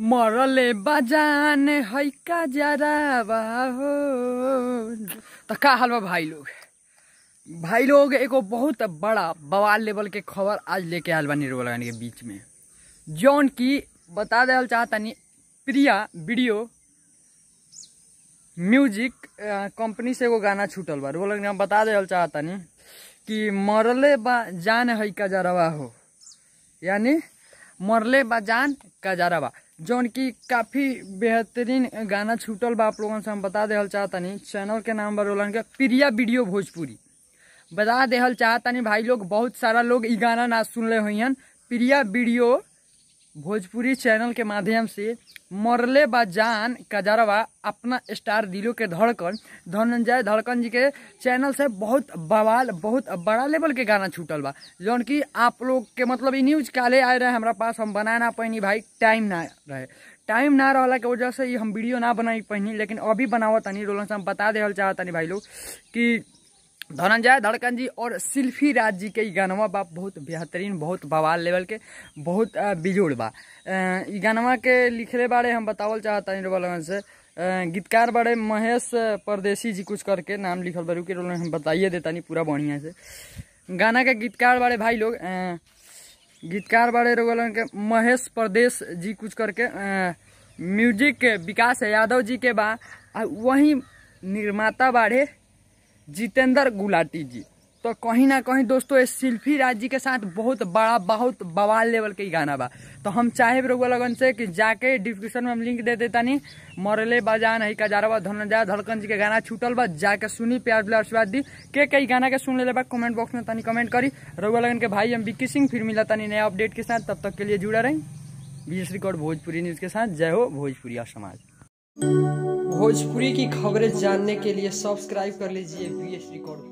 मरले बजान है का जरावा हो तो का हाल बा भाई लोग भाई लोग एगो बहुत बड़ा बवाल लेवल के खबर आज लेके आयल बा निर्मल के बीच में जौन की बता दल चाहतनी प्रिया वीडियो म्यूजिक कंपनी से एगो गाना छूटल बा वो लोग बता दल चाहतनी कि मरले बा जान है का जरावा हो यानी मरले बा जान का जरावा जौन की काफी बेहतरीन गाना छूटल बा आप लोगों से हम बता देहल चाहतनी चैनल के नाम बोल के प्रिया वीडियो भोजपुरी बता देहल चाहतनी भाई लोग बहुत सारा लोग गाना ना सुन ले हुई प्रिया वीडियो भोजपुरी चैनल के माध्यम से मरले बा जान कजरवा अपना स्टार दिलों के धड़कन धनंजय धड़कन जी के चैनल से बहुत बवाल बहुत बड़ा लेवल के गाना छूटल बा जौन कि आप लोग के मतलब ई न्यूज काले आए रहे हमारा पास हम बना ना पैनी भाई टाइम ना रहे टाइम ना रहला के वजह से हम वीडियो ना बनाई पैनी लेकिन अभी बनावत तीन रोलन से हम बता दे चाहत भाई लोग कि धनंजय धड़कन जी और सिल्फी राज जी के गानवा बा बहुत बेहतरीन बहुत बवाल लेवल के बहुत बिजोड़ बा गानवा के लिखले बारे हम बतावल चाहता रोबा से गीतकार बड़े महेश परदेसी जी कुछ करके नाम लिखल बड़ू के हम बताइए देता नहीं पूरा बढ़िया से गाना के गीतकार बड़े भाई लोग गीतकार बड़े रोगल के महेश परदेश जी कुछ करके म्यूजिक विकास यादव जी के बा वहीं निर्माता बाढ़े जितेंद्र गुलाटी जी तो कहीं ना कहीं दोस्तों ये शिल्फी राज जी के साथ बहुत बड़ा बहुत बवाल लेवल के गाना बा तो हम चाहे रोग लगन से कि जाके डिस्क्रिप्शन में हम लिंक दे नहीं मरले बजान है कजारवा धनजा धड़कन जी के गाना छूटल बा जाके सुनी प्यार आशीर्वाद दी के कई गाना के सुन ले बा कमेंट बॉक्स में तनी कमेंट करी रोग लगन के भाई हम बिक्की सिंह फिर मिला तनी नया अपडेट के साथ तब तक के लिए जुड़े रहें बीस रिकॉर्ड भोजपुरी न्यूज के साथ जय हो भोजपुरी समाज भोजपुरी की खबरें जानने के लिए सब्सक्राइब कर लीजिए बी एस रिकॉर्ड